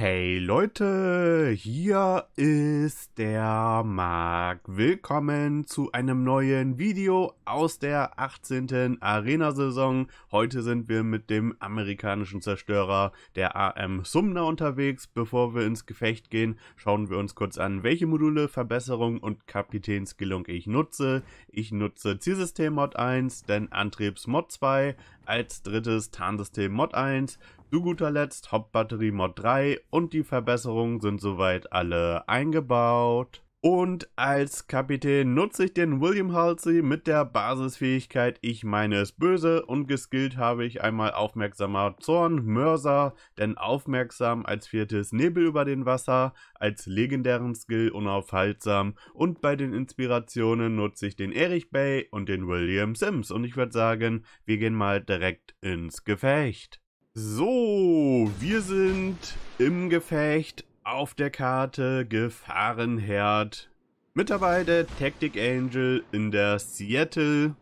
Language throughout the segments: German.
Hey Leute, hier ist der Marc. Willkommen zu einem neuen Video aus der 18. Arena-Saison. Heute sind wir mit dem amerikanischen Zerstörer der AM Sumner unterwegs. Bevor wir ins Gefecht gehen, schauen wir uns kurz an, welche Module, Verbesserung und Kapitänskillung ich nutze. Ich nutze Zielsystem Mod 1, dann Antriebs Mod 2, als drittes Tarnsystem Mod 1, zu guter Letzt Hauptbatterie Mod 3 und die Verbesserungen sind soweit alle eingebaut. Und als Kapitän nutze ich den William Halsey mit der Basisfähigkeit Ich meine es böse und geskillt habe ich einmal aufmerksamer Zorn, Mörser, denn aufmerksam als viertes Nebel über den Wasser, als legendären Skill unaufhaltsam und bei den Inspirationen nutze ich den Erich Bay und den William Sims und ich würde sagen, wir gehen mal direkt ins Gefecht. So, wir sind im Gefecht auf der Karte Gefahrenherd. Mit dabei der Tactic Angel in der Seattle.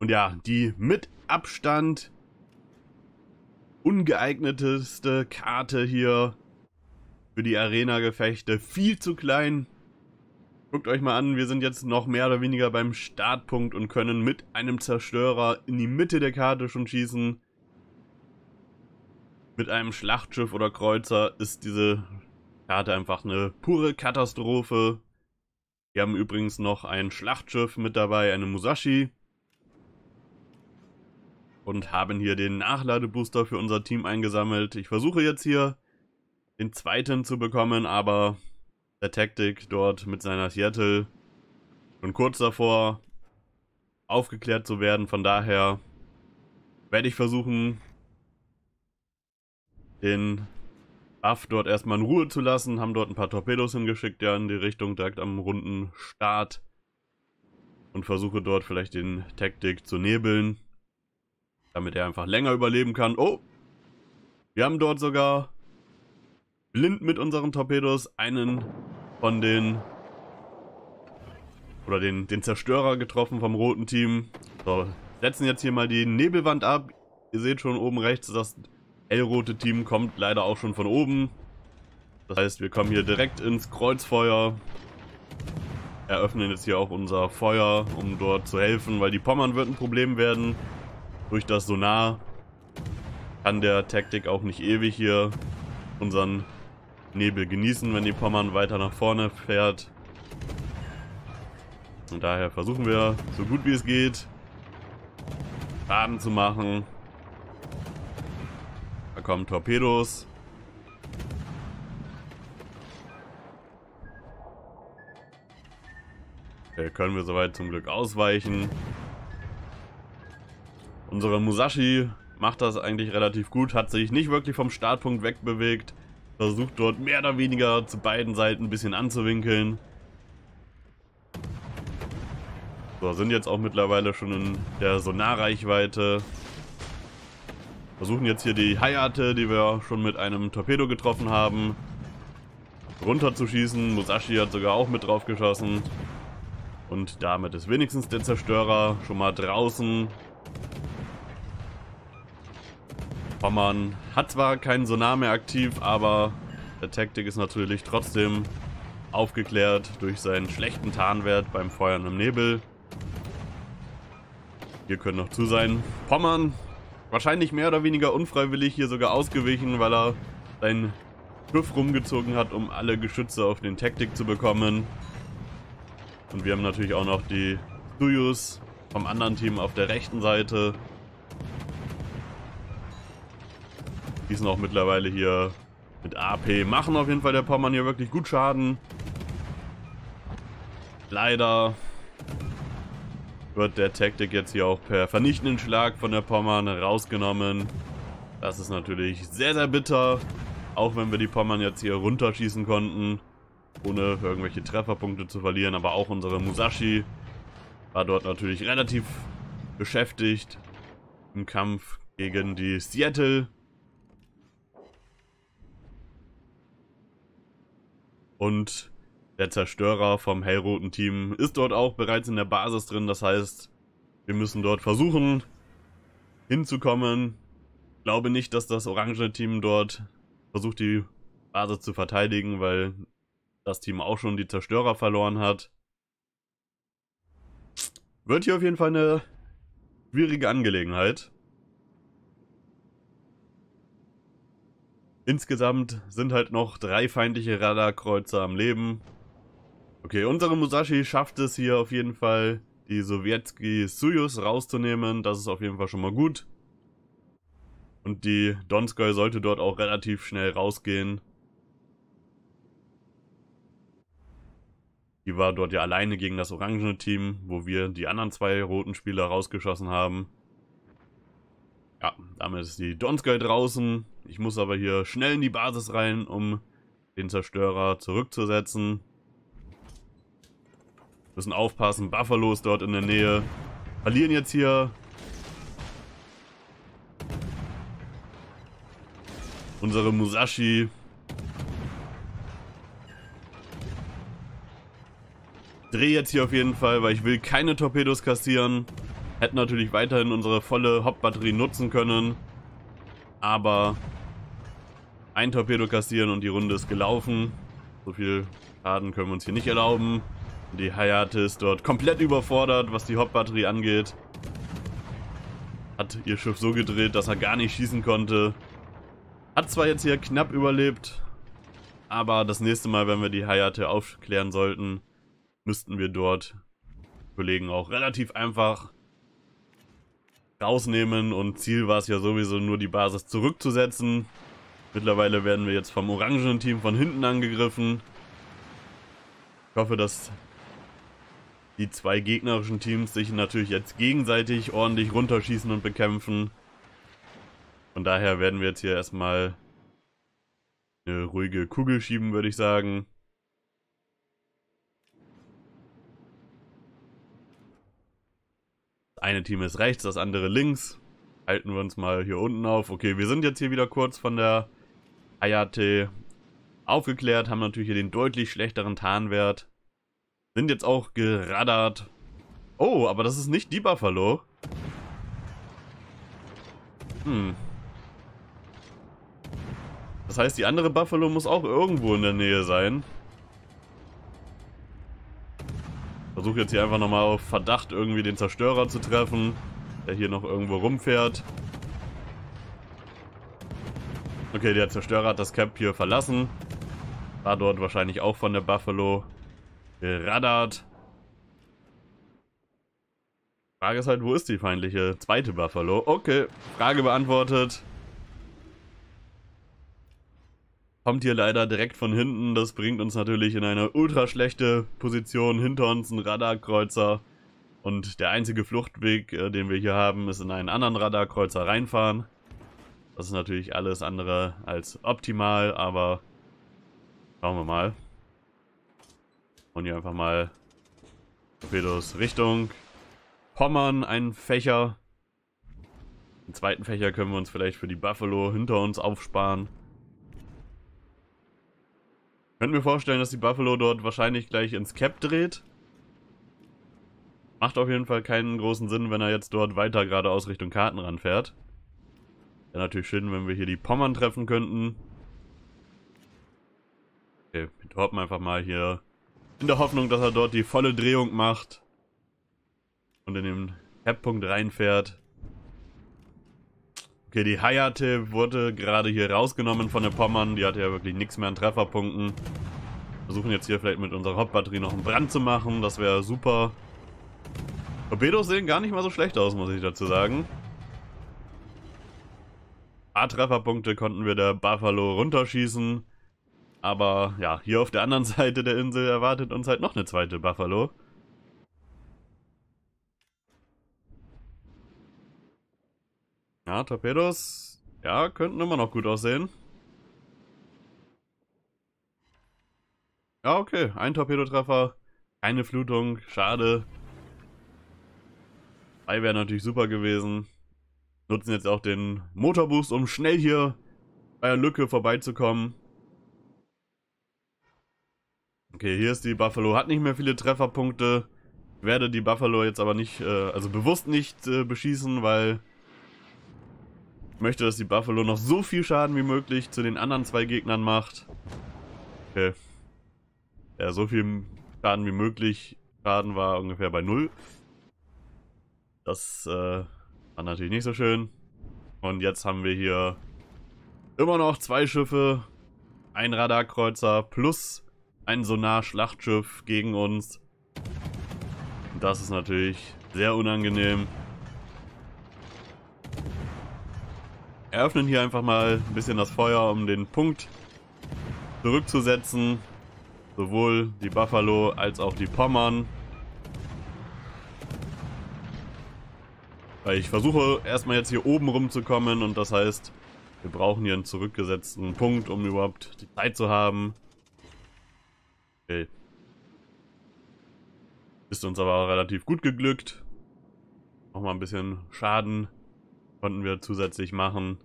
Und ja, die mit Abstand ungeeigneteste Karte hier für die Arena-Gefechte. Viel zu klein. Guckt euch mal an, wir sind jetzt noch mehr oder weniger beim Startpunkt und können mit einem Zerstörer in die Mitte der Karte schon schießen mit einem Schlachtschiff oder Kreuzer ist diese Karte einfach eine pure Katastrophe. Wir haben übrigens noch ein Schlachtschiff mit dabei, eine Musashi. Und haben hier den Nachladebooster für unser Team eingesammelt. Ich versuche jetzt hier den zweiten zu bekommen, aber der Taktik dort mit seiner Seattle schon kurz davor aufgeklärt zu werden. Von daher werde ich versuchen, den Buff dort erstmal in Ruhe zu lassen, haben dort ein paar Torpedos hingeschickt, ja, in die Richtung direkt am runden Start und versuche dort vielleicht den Taktik zu nebeln, damit er einfach länger überleben kann. Oh, wir haben dort sogar blind mit unseren Torpedos einen von den oder den, den Zerstörer getroffen vom roten Team. So, setzen jetzt hier mal die Nebelwand ab. Ihr seht schon oben rechts, dass hellrote Team kommt leider auch schon von oben. Das heißt, wir kommen hier direkt ins Kreuzfeuer. Eröffnen jetzt hier auch unser Feuer, um dort zu helfen, weil die Pommern wird ein Problem werden. Durch das Sonar kann der Taktik auch nicht ewig hier unseren Nebel genießen, wenn die Pommern weiter nach vorne fährt. Und daher versuchen wir, so gut wie es geht, Schaden zu machen kommen Torpedos. Okay, können wir soweit zum Glück ausweichen. Unsere Musashi macht das eigentlich relativ gut, hat sich nicht wirklich vom Startpunkt wegbewegt, versucht dort mehr oder weniger zu beiden Seiten ein bisschen anzuwinkeln. So, sind jetzt auch mittlerweile schon in der Sonarreichweite. reichweite Versuchen jetzt hier die Hayate, die wir schon mit einem Torpedo getroffen haben, runterzuschießen. Musashi hat sogar auch mit drauf geschossen. Und damit ist wenigstens der Zerstörer schon mal draußen. Pommern hat zwar keinen Sonar mehr aktiv, aber der Taktik ist natürlich trotzdem aufgeklärt durch seinen schlechten Tarnwert beim Feuern im Nebel. Hier können noch zu sein. Pommern wahrscheinlich mehr oder weniger unfreiwillig hier sogar ausgewichen, weil er sein Schiff rumgezogen hat, um alle Geschütze auf den Taktik zu bekommen. Und wir haben natürlich auch noch die Suyus vom anderen Team auf der rechten Seite. Die sind auch mittlerweile hier mit AP. Machen auf jeden Fall der Pommern hier wirklich gut Schaden. Leider wird der Taktik jetzt hier auch per vernichtenden Schlag von der Pommern rausgenommen. Das ist natürlich sehr, sehr bitter. Auch wenn wir die Pommern jetzt hier runterschießen konnten, ohne irgendwelche Trefferpunkte zu verlieren. Aber auch unsere Musashi war dort natürlich relativ beschäftigt im Kampf gegen die Seattle. Und der Zerstörer vom hellroten Team ist dort auch bereits in der Basis drin. Das heißt, wir müssen dort versuchen hinzukommen. Ich glaube nicht, dass das orange Team dort versucht, die Basis zu verteidigen, weil das Team auch schon die Zerstörer verloren hat. Wird hier auf jeden Fall eine schwierige Angelegenheit. Insgesamt sind halt noch drei feindliche Radarkreuzer am Leben. Okay, unsere Musashi schafft es hier auf jeden Fall, die Sowjetski Suyus rauszunehmen. Das ist auf jeden Fall schon mal gut. Und die Donskoy sollte dort auch relativ schnell rausgehen. Die war dort ja alleine gegen das orangene Team, wo wir die anderen zwei roten Spieler rausgeschossen haben. Ja, damit ist die Donskoy draußen. Ich muss aber hier schnell in die Basis rein, um den Zerstörer zurückzusetzen. Müssen aufpassen. Buffalo ist dort in der Nähe. Verlieren jetzt hier unsere Musashi. Dreh jetzt hier auf jeden Fall, weil ich will keine Torpedos kassieren. Hätten natürlich weiterhin unsere volle Hauptbatterie nutzen können. Aber ein Torpedo kassieren und die Runde ist gelaufen. So viel Schaden können wir uns hier nicht erlauben. Die Hayate ist dort komplett überfordert, was die Hauptbatterie angeht. Hat ihr Schiff so gedreht, dass er gar nicht schießen konnte. Hat zwar jetzt hier knapp überlebt, aber das nächste Mal, wenn wir die Hayate aufklären sollten, müssten wir dort Kollegen auch relativ einfach rausnehmen und Ziel war es ja sowieso nur die Basis zurückzusetzen. Mittlerweile werden wir jetzt vom orangenen Team von hinten angegriffen. Ich hoffe, dass die zwei gegnerischen Teams sich natürlich jetzt gegenseitig ordentlich runterschießen und bekämpfen. Von daher werden wir jetzt hier erstmal eine ruhige Kugel schieben, würde ich sagen. Das eine Team ist rechts, das andere links. Halten wir uns mal hier unten auf. Okay, wir sind jetzt hier wieder kurz von der Ayate aufgeklärt, haben natürlich hier den deutlich schlechteren Tarnwert. Sind jetzt auch geraddert. Oh, aber das ist nicht die Buffalo. Hm. Das heißt, die andere Buffalo muss auch irgendwo in der Nähe sein. Versuche jetzt hier einfach nochmal auf Verdacht irgendwie den Zerstörer zu treffen, der hier noch irgendwo rumfährt. Okay, der Zerstörer hat das Camp hier verlassen. War dort wahrscheinlich auch von der Buffalo geraddert. Frage ist halt, wo ist die feindliche zweite Buffalo? Okay, Frage beantwortet. Kommt hier leider direkt von hinten. Das bringt uns natürlich in eine ultra schlechte Position. Hinter uns ein Radarkreuzer. Und der einzige Fluchtweg, äh, den wir hier haben, ist in einen anderen Radarkreuzer reinfahren. Das ist natürlich alles andere als optimal, aber schauen wir mal. Und hier einfach mal Torpedos Richtung Pommern einen Fächer. Den zweiten Fächer können wir uns vielleicht für die Buffalo hinter uns aufsparen. Könnten wir vorstellen, dass die Buffalo dort wahrscheinlich gleich ins Cap dreht. Macht auf jeden Fall keinen großen Sinn, wenn er jetzt dort weiter geradeaus Richtung Karten ranfährt. Wäre natürlich schön, wenn wir hier die Pommern treffen könnten. Okay, wir droppen einfach mal hier in der Hoffnung, dass er dort die volle Drehung macht und in den Cap-Punkt reinfährt. Okay, die Hayate wurde gerade hier rausgenommen von der Pommern. Die hatte ja wirklich nichts mehr an Trefferpunkten. Versuchen jetzt hier vielleicht mit unserer Hauptbatterie noch einen Brand zu machen. Das wäre super. Torpedos sehen gar nicht mal so schlecht aus, muss ich dazu sagen. A-Trefferpunkte konnten wir der Buffalo runterschießen. Aber ja, hier auf der anderen Seite der Insel erwartet uns halt noch eine zweite Buffalo. Ja, Torpedos, ja, könnten immer noch gut aussehen. Ja, okay, ein Torpedotreffer, keine Flutung, schade. Zwei wäre natürlich super gewesen. Nutzen jetzt auch den Motorboost, um schnell hier bei der Lücke vorbeizukommen. Okay, hier ist die Buffalo, hat nicht mehr viele Trefferpunkte. Werde die Buffalo jetzt aber nicht, äh, also bewusst nicht äh, beschießen, weil ich möchte, dass die Buffalo noch so viel Schaden wie möglich zu den anderen zwei Gegnern macht. Okay. Ja, so viel Schaden wie möglich. Schaden war ungefähr bei null. Das äh, war natürlich nicht so schön. Und jetzt haben wir hier immer noch zwei Schiffe, ein Radarkreuzer plus ein Sonar-Schlachtschiff gegen uns. Das ist natürlich sehr unangenehm. Eröffnen hier einfach mal ein bisschen das Feuer, um den Punkt zurückzusetzen. Sowohl die Buffalo als auch die Pommern. Weil ich versuche erstmal jetzt hier oben rumzukommen und das heißt, wir brauchen hier einen zurückgesetzten Punkt, um überhaupt die Zeit zu haben, Okay. Ist uns aber relativ gut geglückt. Nochmal ein bisschen Schaden konnten wir zusätzlich machen.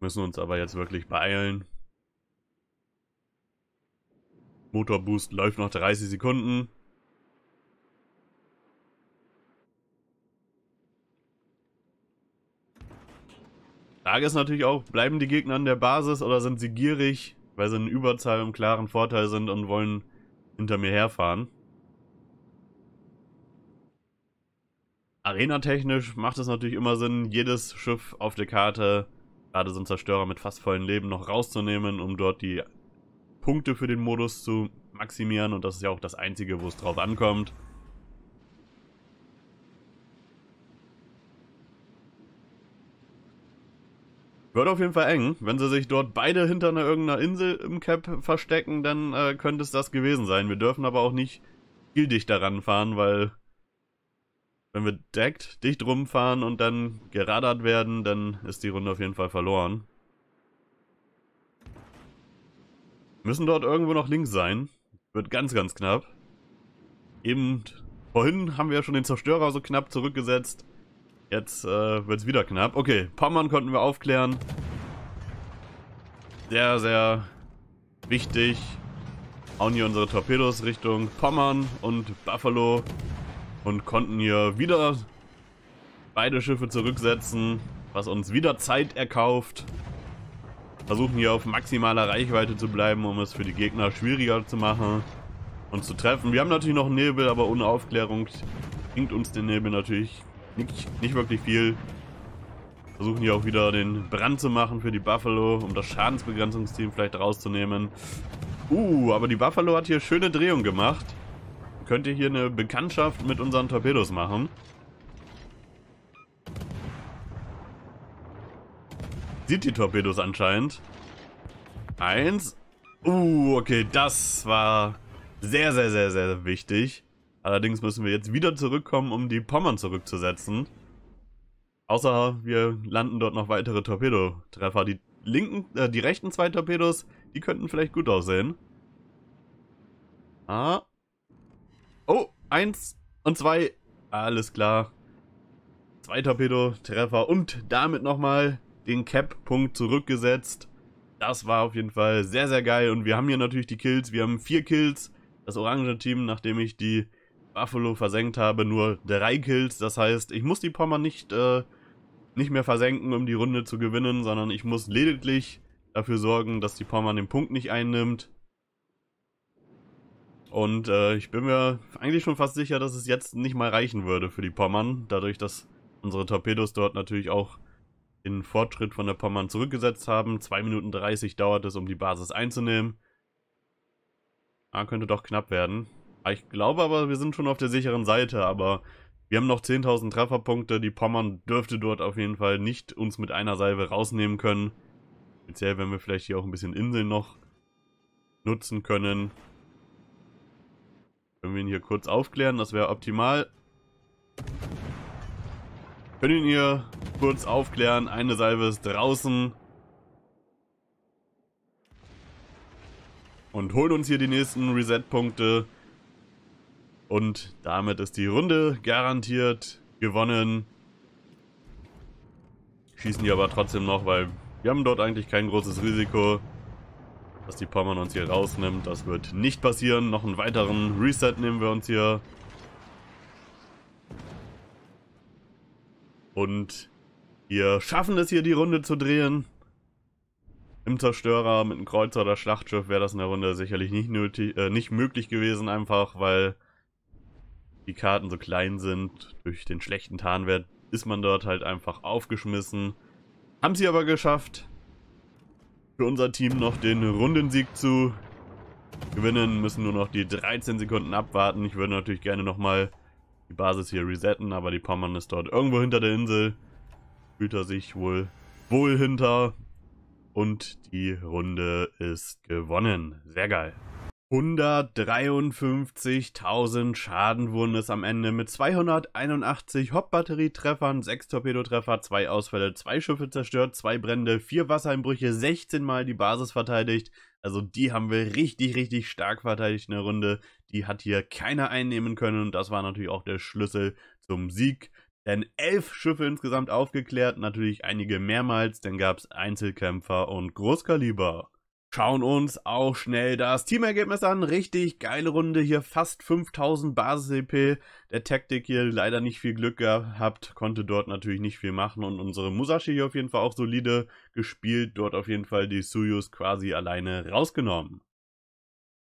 Müssen uns aber jetzt wirklich beeilen. Motorboost läuft noch 30 Sekunden. Frage ist natürlich auch, bleiben die Gegner an der Basis oder sind sie gierig? weil sie in Überzahl im klaren Vorteil sind und wollen hinter mir herfahren. Arena-technisch macht es natürlich immer Sinn, jedes Schiff auf der Karte, gerade so ein Zerstörer mit fast vollem Leben, noch rauszunehmen, um dort die Punkte für den Modus zu maximieren. Und das ist ja auch das Einzige, wo es drauf ankommt. Wird auf jeden Fall eng. Wenn sie sich dort beide hinter einer irgendeiner Insel im Cap verstecken, dann äh, könnte es das gewesen sein. Wir dürfen aber auch nicht viel dicht daran fahren, weil wenn wir deckt, dicht rumfahren und dann geradert werden, dann ist die Runde auf jeden Fall verloren. Müssen dort irgendwo noch links sein. Wird ganz, ganz knapp. Eben vorhin haben wir ja schon den Zerstörer so knapp zurückgesetzt. Jetzt äh, wird es wieder knapp. Okay, Pommern konnten wir aufklären. Sehr, sehr wichtig. Hauen hier unsere Torpedos Richtung Pommern und Buffalo. Und konnten hier wieder beide Schiffe zurücksetzen, was uns wieder Zeit erkauft. Versuchen hier auf maximaler Reichweite zu bleiben, um es für die Gegner schwieriger zu machen und zu treffen. Wir haben natürlich noch Nebel, aber ohne Aufklärung bringt uns den Nebel natürlich nicht, nicht wirklich viel. Versuchen hier auch wieder den Brand zu machen für die Buffalo, um das Schadensbegrenzungsteam vielleicht rauszunehmen. Uh, aber die Buffalo hat hier schöne Drehung gemacht. Könnt ihr hier eine Bekanntschaft mit unseren Torpedos machen. Sieht die Torpedos anscheinend. Eins. Uh, okay, das war sehr, sehr, sehr, sehr wichtig. Allerdings müssen wir jetzt wieder zurückkommen, um die Pommern zurückzusetzen. Außer wir landen dort noch weitere Torpedotreffer. Die linken, äh, die rechten zwei Torpedos, die könnten vielleicht gut aussehen. Ah. Oh, eins und zwei. Alles klar. Zwei Torpedotreffer und damit nochmal den Cap-Punkt zurückgesetzt. Das war auf jeden Fall sehr, sehr geil. Und wir haben hier natürlich die Kills. Wir haben vier Kills. Das orange Team, nachdem ich die Buffalo versenkt habe, nur drei Kills. Das heißt, ich muss die Pommern nicht, äh, nicht mehr versenken, um die Runde zu gewinnen, sondern ich muss lediglich dafür sorgen, dass die Pommern den Punkt nicht einnimmt. Und äh, ich bin mir eigentlich schon fast sicher, dass es jetzt nicht mal reichen würde für die Pommern, dadurch, dass unsere Torpedos dort natürlich auch den Fortschritt von der Pommern zurückgesetzt haben. 2 Minuten 30 dauert es, um die Basis einzunehmen. Ah, könnte doch knapp werden. Ich glaube aber, wir sind schon auf der sicheren Seite, aber wir haben noch 10.000 Trefferpunkte. Die Pommern dürfte dort auf jeden Fall nicht uns mit einer Salve rausnehmen können. Speziell, wenn wir vielleicht hier auch ein bisschen Inseln noch nutzen können. Können wir ihn hier kurz aufklären, das wäre optimal. Können ihn hier kurz aufklären, eine Salve ist draußen. Und holen uns hier die nächsten Reset-Punkte. Und damit ist die Runde garantiert gewonnen. Schießen die aber trotzdem noch, weil wir haben dort eigentlich kein großes Risiko, dass die Pommern uns hier rausnimmt. Das wird nicht passieren. Noch einen weiteren Reset nehmen wir uns hier. Und wir schaffen es hier, die Runde zu drehen. Im Zerstörer mit einem Kreuzer oder Schlachtschiff wäre das in der Runde sicherlich nicht, nötig, äh, nicht möglich gewesen, einfach weil die Karten so klein sind, durch den schlechten Tarnwert, ist man dort halt einfach aufgeschmissen. Haben sie aber geschafft, für unser Team noch den Rundensieg zu gewinnen, müssen nur noch die 13 Sekunden abwarten. Ich würde natürlich gerne nochmal die Basis hier resetten, aber die Pommern ist dort irgendwo hinter der Insel. Fühlt er sich wohl wohl hinter. Und die Runde ist gewonnen. Sehr geil. 153.000 Schaden wurden es am Ende mit 281 Hauptbatterietreffern, 6 Torpedotreffer, 2 Ausfälle, 2 Schiffe zerstört, 2 Brände, 4 Wassereinbrüche, 16 Mal die Basis verteidigt. Also die haben wir richtig, richtig stark verteidigt in der Runde. Die hat hier keiner einnehmen können und das war natürlich auch der Schlüssel zum Sieg. Denn 11 Schiffe insgesamt aufgeklärt, natürlich einige mehrmals, dann gab es Einzelkämpfer und Großkaliber. Schauen uns auch schnell das Teamergebnis an. Richtig geile Runde hier, fast 5000 Basis-EP. Der Taktik hier leider nicht viel Glück gehabt, konnte dort natürlich nicht viel machen und unsere Musashi hier auf jeden Fall auch solide gespielt. Dort auf jeden Fall die Suyus quasi alleine rausgenommen.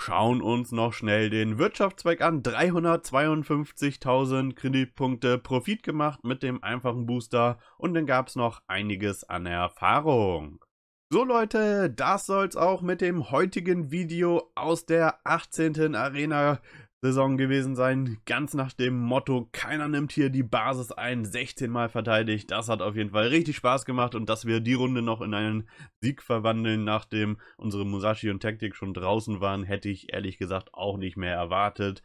Schauen uns noch schnell den Wirtschaftszweig an. 352.000 Kreditpunkte Profit gemacht mit dem einfachen Booster und dann gab es noch einiges an Erfahrung. So Leute, das soll's auch mit dem heutigen Video aus der 18. Arena Saison gewesen sein. Ganz nach dem Motto, keiner nimmt hier die Basis ein, 16 Mal verteidigt. Das hat auf jeden Fall richtig Spaß gemacht und dass wir die Runde noch in einen Sieg verwandeln, nachdem unsere Musashi und Taktik schon draußen waren, hätte ich ehrlich gesagt auch nicht mehr erwartet